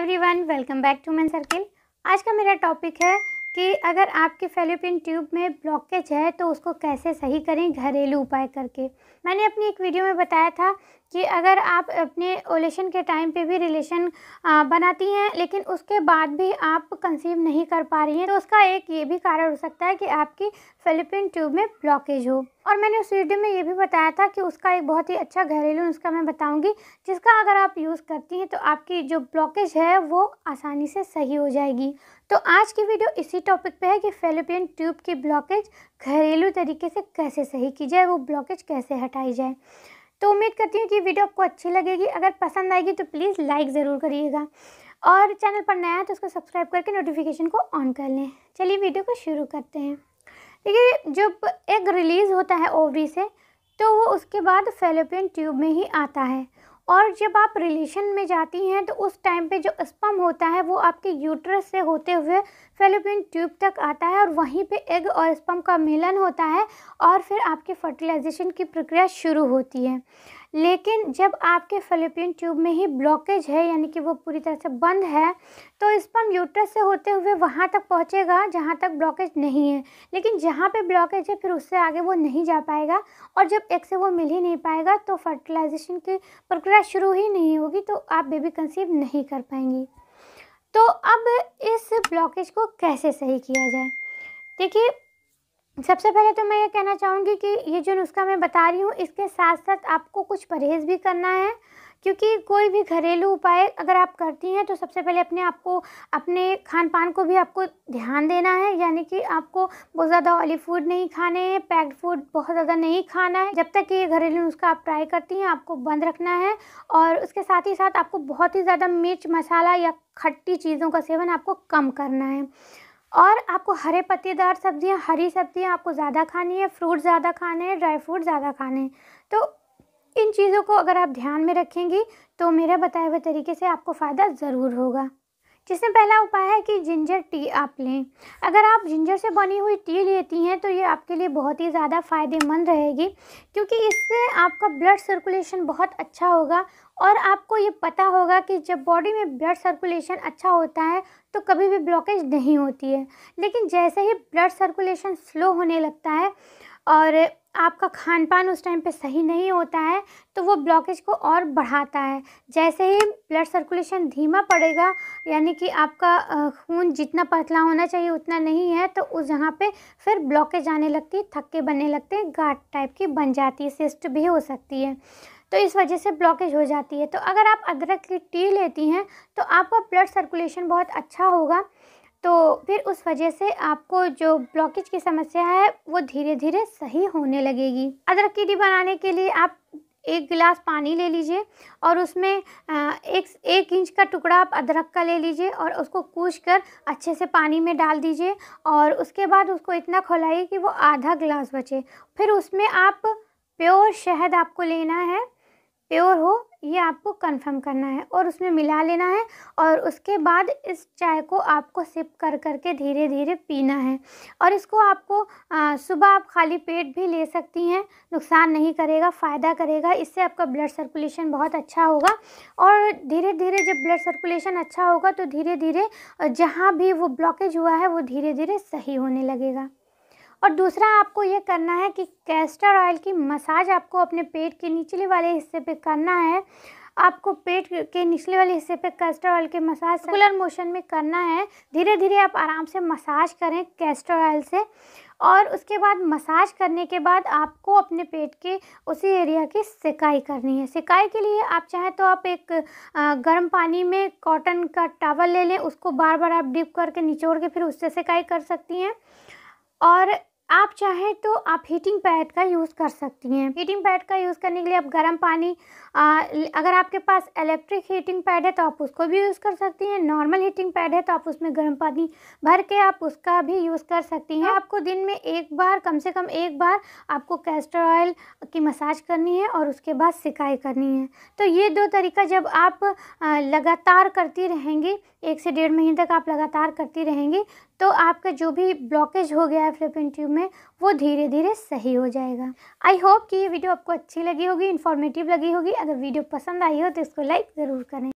everyone welcome back to man circle आज का मेरा टॉपिक है कि अगर आपके फेलोपिन ट्यूब में ब्लॉकेज है तो उसको कैसे सही करें घरेलू उपाय करके मैंने अपनी एक वीडियो में बताया था कि अगर आप अपने ओलेशन के टाइम पे भी रिलेशन बनाती हैं लेकिन उसके बाद भी आप कंसीव नहीं कर पा रही हैं तो उसका एक ये भी कारण हो सकता है कि आपकी फेलोपिन ट्यूब में ब्लॉकेज हो और मैंने उस वीडियो में ये भी बताया था कि उसका एक बहुत ही अच्छा घरेलू नुस्खा मैं बताऊंगी जिसका अगर आप यूज़ करती हैं तो आपकी जो ब्लॉकेज है वो आसानी से सही हो जाएगी तो आज की वीडियो इसी टॉपिक पे है कि फेलोपियन ट्यूब की ब्लॉकेज घरेलू तरीके से कैसे सही की जाए वो ब्लॉकेज कैसे हटाई जाए तो उम्मीद करती हूँ कि वीडियो आपको अच्छी लगेगी अगर पसंद आएगी तो प्लीज़ लाइक ज़रूर करिएगा और चैनल पर नया है तो उसको सब्सक्राइब करके नोटिफिकेशन को ऑन कर लें चलिए वीडियो को शुरू करते हैं देखिए जब एग रिलीज़ होता है ओवरी से तो वो उसके बाद फेलोपियन ट्यूब में ही आता है और जब आप रिलेशन में जाती हैं तो उस टाइम पे जो स्पम होता है वो आपके यूट्रस से होते हुए फेलोपियन ट्यूब तक आता है और वहीं पे एग और स्पम का मिलन होता है और फिर आपके फर्टिलाइजेशन की प्रक्रिया शुरू होती है लेकिन जब आपके फिलिपिन ट्यूब में ही ब्लॉकेज है यानी कि वो पूरी तरह से बंद है तो स्पर्म यूट्रस से होते हुए वहाँ तक पहुँचेगा जहाँ तक ब्लॉकेज नहीं है लेकिन जहाँ पे ब्लॉकेज है फिर उससे आगे वो नहीं जा पाएगा और जब एक से वो मिल ही नहीं पाएगा तो फर्टिलाइजेशन की प्रक्रिया शुरू ही नहीं होगी तो आप बेबी कंसीव नहीं कर पाएंगी तो अब इस ब्लॉकेज को कैसे सही किया जाए देखिए सबसे पहले तो मैं ये कहना चाहूँगी कि ये जो नुस्खा मैं बता रही हूँ इसके साथ साथ आपको कुछ परहेज़ भी करना है क्योंकि कोई भी घरेलू उपाय अगर आप करती हैं तो सबसे पहले अपने आप को अपने खान पान को भी आपको ध्यान देना है यानी कि आपको बहुत ज़्यादा ऑयली फूड नहीं खाने हैं पैक्ड फूड बहुत ज़्यादा नहीं खाना है जब तक कि ये घरेलू नुस्खा आप ट्राई करती हैं आपको बंद रखना है और उसके साथ ही साथ आपको बहुत ही ज़्यादा मिर्च मसाला या खट्टी चीज़ों का सेवन आपको कम करना है और आपको हरे पत्तेदार सब्जियां हरी सब्जियां आपको ज़्यादा खानी है फ्रूट ज़्यादा खाने हैं ड्राई फ्रूट ज़्यादा खाने हैं तो इन चीज़ों को अगर आप ध्यान में रखेंगी तो मेरे बताए हुए तरीके से आपको फ़ायदा ज़रूर होगा जिसमें पहला उपाय है कि जिंजर टी आप लें अगर आप जिंजर से बनी हुई टी लेती हैं तो ये आपके लिए बहुत ही ज़्यादा फ़ायदेमंद रहेगी क्योंकि इससे आपका ब्लड सर्कुलेशन बहुत अच्छा होगा और आपको ये पता होगा कि जब बॉडी में ब्लड सर्कुलेशन अच्छा होता है तो कभी भी ब्लॉकेज नहीं होती है लेकिन जैसे ही ब्लड सर्कुलेशन स्लो होने लगता है और आपका खान पान उस टाइम पे सही नहीं होता है तो वो ब्लॉकेज को और बढ़ाता है जैसे ही ब्लड सर्कुलेशन धीमा पड़ेगा यानी कि आपका खून जितना पतला होना चाहिए उतना नहीं है तो उस जगह पे फिर ब्लॉकेज आने लगती है थक्के बनने लगते हैं गाठ टाइप की बन जाती है सिस्ट भी हो सकती है तो इस वजह से ब्लॉकेज हो जाती है तो अगर आप अदरक की टी लेती हैं तो आपका ब्लड सर्कुलेशन बहुत अच्छा होगा तो फिर उस वजह से आपको जो ब्लॉकेज की समस्या है वो धीरे धीरे सही होने लगेगी अदरक की डी बनाने के लिए आप एक गिलास पानी ले लीजिए और उसमें एक एक इंच का टुकड़ा आप अदरक का ले लीजिए और उसको कूच कर अच्छे से पानी में डाल दीजिए और उसके बाद उसको इतना खोलाइए कि वो आधा गिलास बचे फिर उसमें आप प्योर शहद आपको लेना है प्योर हो ये आपको कंफर्म करना है और उसमें मिला लेना है और उसके बाद इस चाय को आपको सिप कर कर के धीरे धीरे पीना है और इसको आपको सुबह आप खाली पेट भी ले सकती हैं नुकसान नहीं करेगा फ़ायदा करेगा इससे आपका ब्लड सर्कुलेशन बहुत अच्छा होगा और धीरे धीरे जब ब्लड सर्कुलेशन अच्छा होगा तो धीरे धीरे जहाँ भी वो ब्लॉकेज हुआ है वो धीरे धीरे सही होने लगेगा और दूसरा आपको ये करना है कि कैस्टर ऑयल की मसाज आपको अपने पेट के निचले वाले हिस्से पे करना है आपको पेट के निचले वाले हिस्से पे कैस्टर ऑयल के मसाज सर्कुलर मोशन में करना है धीरे धीरे आप आराम से मसाज करें कैस्टर ऑयल से और उसके बाद मसाज करने के बाद आपको अपने पेट के उसी एरिया की सिकाई करनी है सिकाई के लिए आप चाहें तो आप एक गर्म पानी में कॉटन का टावल ले लें उसको बार बार आप डिप करके निचोड़ के फिर उससे सिकाई कर सकती हैं और आप चाहें तो आप हीटिंग पैड का यूज़ कर सकती हैं हीटिंग पैड का यूज़ करने के लिए आप गर्म पानी आ, अगर आपके पास इलेक्ट्रिक हीटिंग पैड है तो आप उसको भी यूज़ कर सकती हैं नॉर्मल हीटिंग पैड है तो आप उसमें गर्म पानी भर के आप उसका भी यूज़ कर सकती हैं आपको दिन में एक बार कम से कम एक बार आपको कैस्टर ऑयल की मसाज करनी है और उसके बाद सिकाई करनी है तो ये दो तरीका जब आप लगातार करती रहेंगी एक से डेढ़ महीने तक आप लगातार करती रहेंगी तो आपका जो भी ब्लॉकेज हो गया है फ्लिपिन ट्यूब में वो धीरे धीरे सही हो जाएगा आई होप कि ये वीडियो आपको अच्छी लगी होगी इन्फॉर्मेटिव लगी होगी अगर वीडियो पसंद आई हो तो इसको लाइक ज़रूर करें